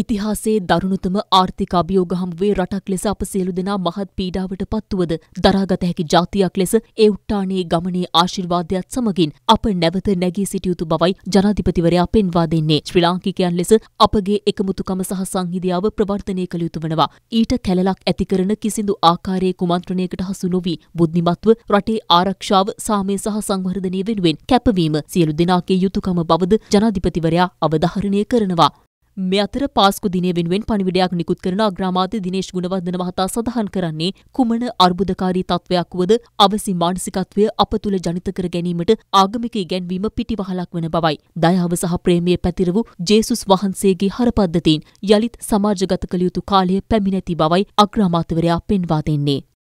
ඉතිහාසයේ දරුණුතම ආර්ථික අභියෝග හමුවේ රටක් ලෙස අප සියලු දෙනා මහත් පීඩාවට පත්වුවද දරාගත හැකි ජාතියක් ලෙස ඒ උට්ටානයේ ගමනේ ආශිර්වාදයත් සමගින් අප නැවත නැගී සිටියුතු බවයි ජනාධිපතිවරයා පෙන්වා දෙන්නේ. ශ්‍රී ලාංකිකයන් ලෙස අපගේ එකමුතුකම සහ සංහිදියාව ප්‍රවර්ධනය කළ යුතු වනවා. ඊට කැලලක් ඇති කරන කිසිදු ආකාරයේ කුමන්ත්‍රණයකට හසු නොවී බුද්ධිමත්ව රටේ ආරක්ෂාව සාමය සහ සංවර්ධනය වෙනුවෙන් කැපවීම සියලු දෙනාගේ යුතුකම බවද ජනාධිපතිවරයා අවධාරණය කරනවා. මේ අතර පාස්කු දිනය වෙනුවෙන් පණිවිඩයක් නිකුත් කරන අග්‍රාමාත්‍ය දිනේශ් ගුණවර්ධන මහතා සඳහන් කරන්නේ කුමන අර්බුදකාරී තත්වයක් වුවද අවසි මානසිකත්වය අප තුළ ජනිත කර ගැනීමට ආගමික ඉගැන්වීම පිටිවහලක් වන බවයි. දයාව සහ ප්‍රේමය පැතිර වූ ජේසුස් වහන්සේගේ හරපද්ධතීන් යළිත් සමාජගත කළ යුතු කාලය පැමිණැති බවයි අග්‍රාමාත්‍යවරයා පෙන්වා දෙන්නේ.